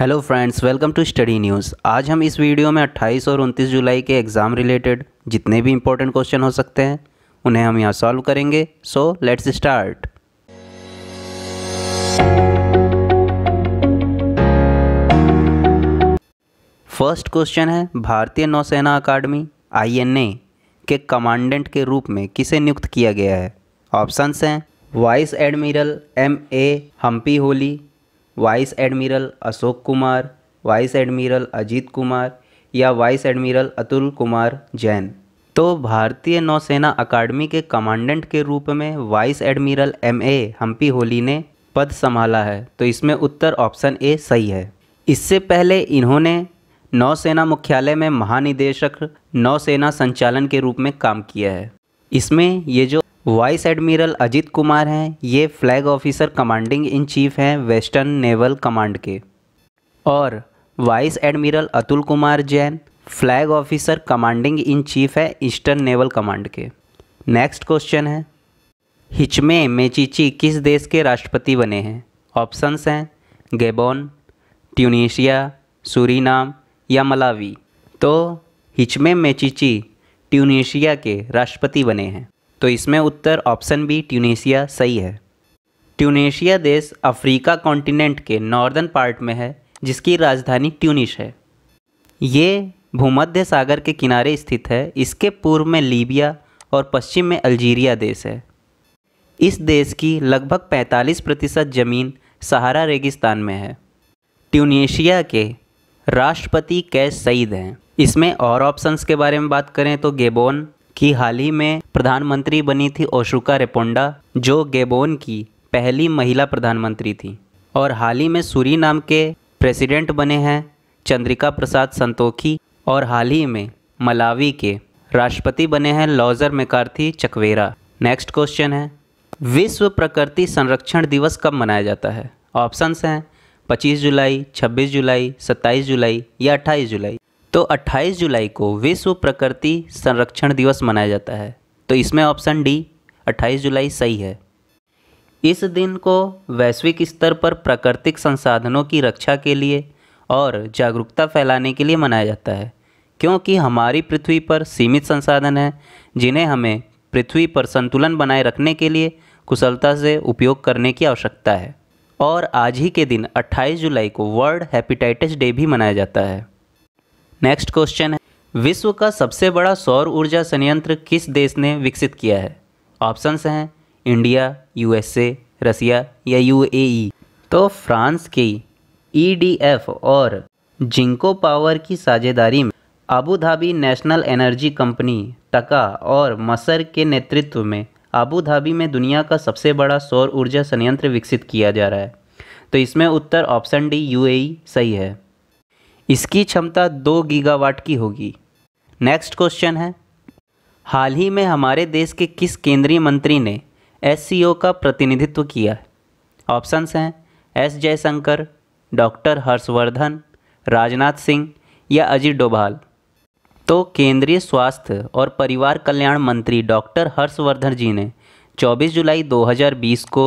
Hello friends welcome to study news आज हम इस वीडियो में 28 और 29 जुलाई के एग्ज़ाम रिलेटेड जितने भी इम्पोर्टेंट क्वेश्चन हो सकते हैं उन्हें हम यहाँ सॉल्व करेंगे so let's start first question है भारतीय नौसेना अकादमी आईएनए के कमांडेंट के रूप में किसे नियुक्त किया गया है ऑप्शंस हैं vice admiral M A Hampiholi vice admiral Ashok Kumar vice admiral Ajit Kumar या वाइस एडमिरल अतुल कुमार जैन तो भारतीय नौसेना अकादमी के कमांडेंट के रूप में vice admiral M A Hampiholi ने पद संभाला है तो इसमें उत्तर ऑप्शन ए सही है इससे पहले इन्होंने नौसेना मुख्यालय में महानिदेशक नौसेना संचालन के रूप में काम किया है इसमें ये जो वाइस एडमिरल अजीत कुमार हैं ये flag officer commanding in chief हैं वेस्टर्न नेवल कमांड के और vice admiral Atul Kumar Jain flag officer commanding in chief है ईस्टर्न नेवल कमांड के नेक्स्ट क्वेश्चन है हिचमे मेचिची किस देश के राष्ट्रपति बने हैं ऑप्शंस हैं गेबोन ट्यूनीशिया सूरीनाम या मलावी तो हिचमे मेचिची ट्यूनीशिया के राष्ट्रपति बने हैं तो इसमें उत्तर ऑप्शन बी ट्यूनेशिया सही है ट्यूनेशिया देश अफ्रीका कॉन्टिनेंट के नॉर्दर्न पार्ट में है जिसकी राजधानी ट्यूनिश है ये भूमध्य सागर के किनारे स्थित है इसके पूर्व में लीबिया और पश्चिम में अल्जीरिया देश है इस देश की लगभग 45 प्रतिशत ज़मीन सहारा रेगिस्तान में है ट्यूनेशिया के राष्ट्रपति कैस सईद हैं इसमें और ऑप्शंस के बारे में बात करें तो गेबोन की हाल ही में प्रधानमंत्री बनी थी ओशुका रेपोंडा जो गेबोन की पहली महिला प्रधानमंत्री थी और हाल ही में सूरी नाम के प्रेसिडेंट बने हैं चंद्रिका प्रसाद संतोखी और हाल ही में मलावी के राष्ट्रपति बने हैं Lazarus McCarthy Chakwera next question है विश्व प्रकृति संरक्षण दिवस कब मनाया जाता है ऑप्शंस हैं 25 जुलाई 26 जुलाई 27 जुलाई या 28 जुलाई तो 28 जुलाई को विश्व प्रकृति संरक्षण दिवस मनाया जाता है तो इसमें ऑप्शन डी 28 जुलाई सही है इस दिन को वैश्विक स्तर पर प्राकृतिक संसाधनों की रक्षा के लिए और जागरूकता फैलाने के लिए मनाया जाता है क्योंकि हमारी पृथ्वी पर सीमित संसाधन हैं जिन्हें हमें पृथ्वी पर संतुलन बनाए रखने के लिए कुशलता से उपयोग करने की आवश्यकता है और आज ही के दिन 28 जुलाई को वर्ल्ड हेपेटाइटिस डे भी मनाया जाता है नेक्स्ट क्वेश्चन है विश्व का सबसे बड़ा सौर ऊर्जा संयंत्र किस देश ने विकसित किया है ऑप्शंस हैं इंडिया यूएसए रसिया या यूएई e। तो फ्रांस की ईडीएफ e और जिंको पावर की साझेदारी में Abu Dhabi national energy company TAQA और मसर के नेतृत्व में अबू धाबी में दुनिया का सबसे बड़ा सौर ऊर्जा संयंत्र विकसित किया जा रहा है तो इसमें उत्तर ऑप्शन डी यूएई सही है इसकी क्षमता दो गीगावाट की होगी नेक्स्ट क्वेश्चन है हाल ही में हमारे देश के किस केंद्रीय मंत्री ने एस का प्रतिनिधित्व किया है ऑप्शंस हैं एस जयशंकर डॉक्टर हर्षवर्धन राजनाथ सिंह या अजीत डोभाल तो केंद्रीय स्वास्थ्य और परिवार कल्याण मंत्री डॉक्टर हर्षवर्धन जी ने 24 जुलाई 2020 को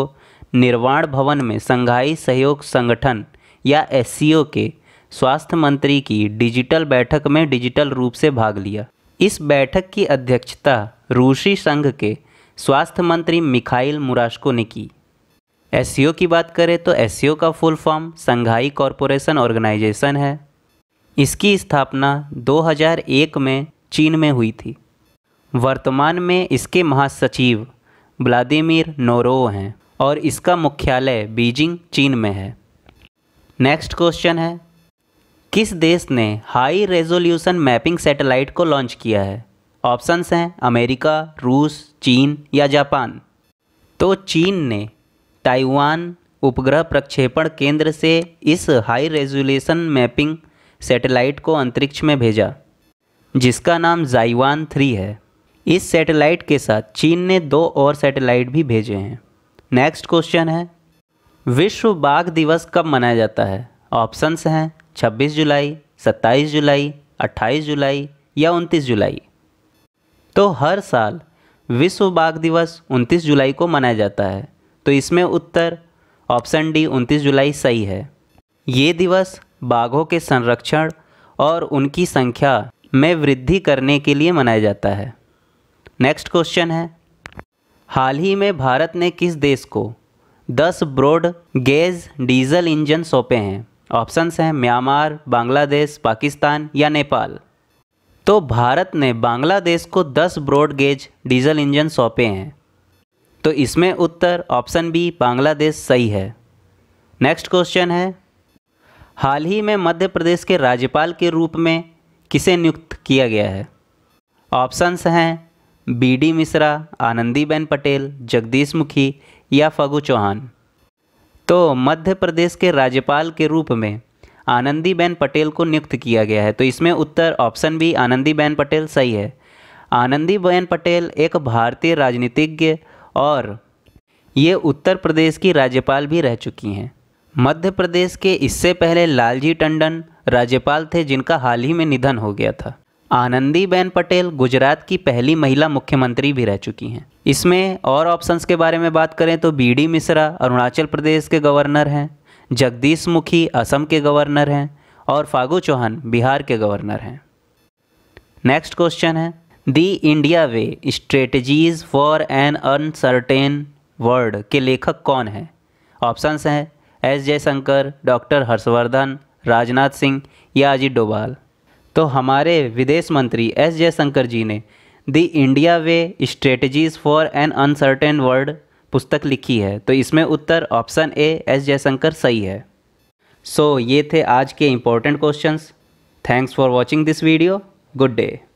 निर्वाण भवन में संघाई सहयोग संगठन या एस के स्वास्थ्य मंत्री की डिजिटल बैठक में डिजिटल रूप से भाग लिया इस बैठक की अध्यक्षता रूसी संघ के स्वास्थ्य मंत्री मिखाइल मुराशको ने की एस की बात करें तो एस का full form Shanghai corporation organisation है इसकी स्थापना 2001 में चीन में हुई थी वर्तमान में इसके महासचिव व्लादिमिर नोरो हैं और इसका मुख्यालय बीजिंग चीन में है नेक्स्ट क्वेश्चन है किस देश ने हाई रेजोल्यूशन मैपिंग सैटेलाइट को लॉन्च किया है ऑप्शंस हैं अमेरिका रूस चीन या जापान तो चीन ने ताइवान उपग्रह प्रक्षेपण केंद्र से इस हाई रेजोल्यूशन मैपिंग सैटेलाइट को अंतरिक्ष में भेजा जिसका नाम जाइवान थ्री है इस सैटेलाइट के साथ चीन ने दो और सैटेलाइट भी भेजे हैं नेक्स्ट क्वेश्चन है विश्व बाघ दिवस कब मनाया जाता है ऑप्शंस हैं 26 जुलाई 27 जुलाई 28 जुलाई या 29 जुलाई तो हर साल विश्व बाघ दिवस 29 जुलाई को मनाया जाता है तो इसमें उत्तर ऑप्शन डी 29 जुलाई सही है ये दिवस बाघों के संरक्षण और उनकी संख्या में वृद्धि करने के लिए मनाया जाता है नेक्स्ट क्वेश्चन है हाल ही में भारत ने किस देश को 10 ब्रॉड गेज डीजल इंजन सौंपे हैं ऑप्शंस हैं म्यांमार बांग्लादेश पाकिस्तान या नेपाल तो भारत ने बांग्लादेश को 10 ब्रॉड गेज डीजल इंजन सौंपे हैं तो इसमें उत्तर ऑप्शन बी बांग्लादेश सही है नेक्स्ट क्वेश्चन है हाल ही में मध्य प्रदेश के राज्यपाल के रूप में किसे नियुक्त किया गया है ऑप्शंस हैं बी डी मिश्रा आनंदीबेन पटेल जगदीश मुखी या फगू चौहान तो मध्य प्रदेश के राज्यपाल के रूप में आनंदीबेन पटेल को नियुक्त किया गया है तो इसमें उत्तर ऑप्शन बी आनंदीबेन पटेल सही है आनंदीबेन पटेल एक भारतीय राजनीतिज्ञ और ये उत्तर प्रदेश की राज्यपाल भी रह चुकी हैं मध्य प्रदेश के इससे पहले लालजी टंडन राज्यपाल थे जिनका हाल ही में निधन हो गया था आनंदीबेन पटेल गुजरात की पहली महिला मुख्यमंत्री भी रह चुकी हैं इसमें और ऑप्शंस के बारे में बात करें तो बीडी मिश्रा अरुणाचल प्रदेश के गवर्नर हैं जगदीश मुखी असम के गवर्नर हैं और फागू चौहान बिहार के गवर्नर हैं नेक्स्ट क्वेश्चन है the India way strategies for an uncertain world के लेखक कौन हैं ऑप्शंस हैं एस जयशंकर डॉक्टर हर्षवर्धन राजनाथ सिंह या अजीत डोभाल तो हमारे विदेश मंत्री एस जयशंकर जी ने the India way strategies for an uncertain world पुस्तक लिखी है तो इसमें उत्तर ऑप्शन ए एस जयशंकर सही है सो so, ये थे आज के important questions thanks for watching this video good day